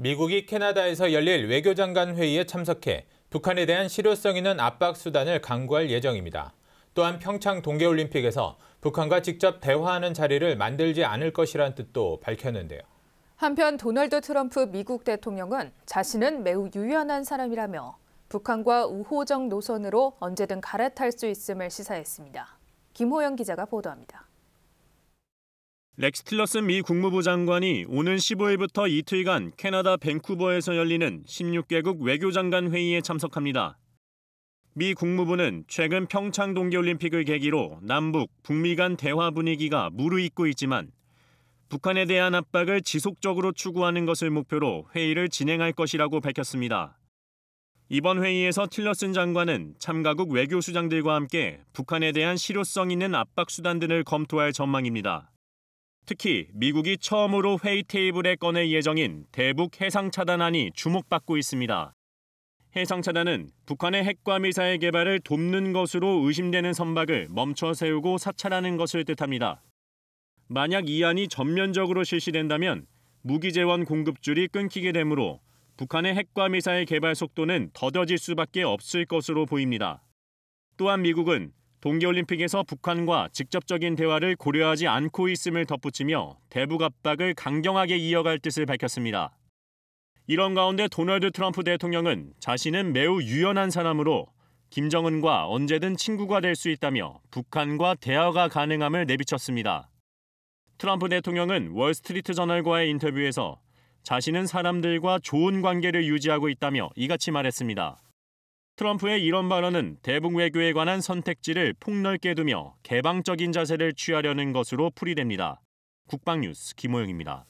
미국이 캐나다에서 열릴 외교장관 회의에 참석해 북한에 대한 실효성 있는 압박 수단을 강구할 예정입니다. 또한 평창 동계올림픽에서 북한과 직접 대화하는 자리를 만들지 않을 것이란 뜻도 밝혔는데요. 한편 도널드 트럼프 미국 대통령은 자신은 매우 유연한 사람이라며 북한과 우호적 노선으로 언제든 갈아탈 수 있음을 시사했습니다. 김호영 기자가 보도합니다. 렉스 틸러슨 미 국무부 장관이 오는 15일부터 이틀간 캐나다 밴쿠버에서 열리는 16개국 외교장관 회의에 참석합니다. 미 국무부는 최근 평창 동계올림픽을 계기로 남북, 북미 간 대화 분위기가 무르익고 있지만 북한에 대한 압박을 지속적으로 추구하는 것을 목표로 회의를 진행할 것이라고 밝혔습니다. 이번 회의에서 틸러슨 장관은 참가국 외교수장들과 함께 북한에 대한 실효성 있는 압박 수단 등을 검토할 전망입니다. 특히 미국이 처음으로 회의 테이블에 꺼낼 예정인 대북 해상 차단안이 주목받고 있습니다. 해상 차단은 북한의 핵과 미사일 개발을 돕는 것으로 의심되는 선박을 멈춰 세우고 사찰하는 것을 뜻합니다. 만약 이 안이 전면적으로 실시된다면 무기 재원 공급줄이 끊기게 되므로 북한의 핵과 미사일 개발 속도는 더뎌질 수밖에 없을 것으로 보입니다. 또한 미국은 동계올림픽에서 북한과 직접적인 대화를 고려하지 않고 있음을 덧붙이며 대북 압박을 강경하게 이어갈 뜻을 밝혔습니다. 이런 가운데 도널드 트럼프 대통령은 자신은 매우 유연한 사람으로 김정은과 언제든 친구가 될 수 있다며 북한과 대화가 가능함을 내비쳤습니다. 트럼프 대통령은 월스트리트 저널과의 인터뷰에서 자신은 사람들과 좋은 관계를 유지하고 있다며 이같이 말했습니다. 트럼프의 이런 발언은 대북 외교에 관한 선택지를 폭넓게 두며 개방적인 자세를 취하려는 것으로 풀이됩니다. 국방뉴스 김호영입니다.